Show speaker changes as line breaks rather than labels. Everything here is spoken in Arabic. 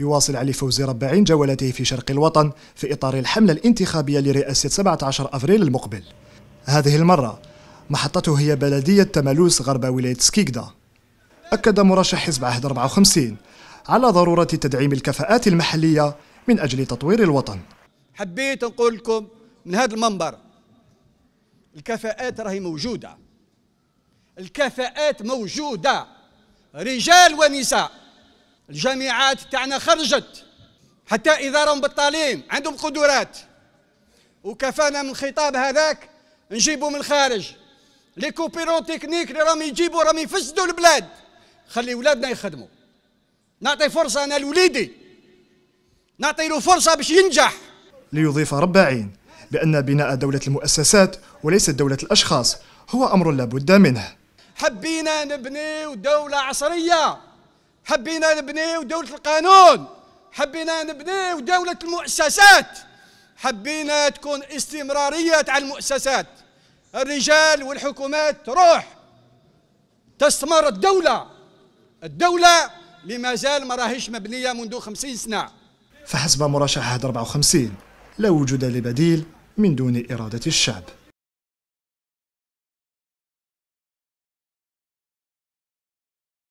يواصل علي فوزي ربعين جولته في شرق الوطن في إطار الحملة الانتخابية لرئاسة 17 أفريل المقبل هذه المرة محطته هي بلدية تمالوس غرب ولاية سكيكدا أكد مرشح حزب عهد 54 على ضرورة تدعيم الكفاءات المحلية من أجل تطوير الوطن
حبيت نقول لكم من هذا المنبر الكفاءات راهي موجودة الكفاءات موجودة رجال ونساء الجامعات تاعنا خرجت حتى إذا راهم بطالين عندهم قدرات وكفانا من الخطاب هذاك نجيبوا من الخارج لي كوبيرون تكنيك اللي راهم يجيبوا راهم يفسدوا البلاد خلي ولادنا يخدموا نعطي فرصة أنا لوليدي نعطي له فرصة باش ينجح
ليضيف رب عين بأن بناء دولة المؤسسات وليس دولة الأشخاص هو أمر لا بد منه
حبينا نبني دولة عصرية حبينا نبنيو دولة القانون حبينا نبنيو دولة المؤسسات حبينا تكون استمرارية على المؤسسات الرجال والحكومات تروح تستمر الدولة الدولة اللي زال ما راهيش مبنية منذ خمسين سنة
فحسب مرشح 54 لا وجود لبديل من دون إرادة
الشعب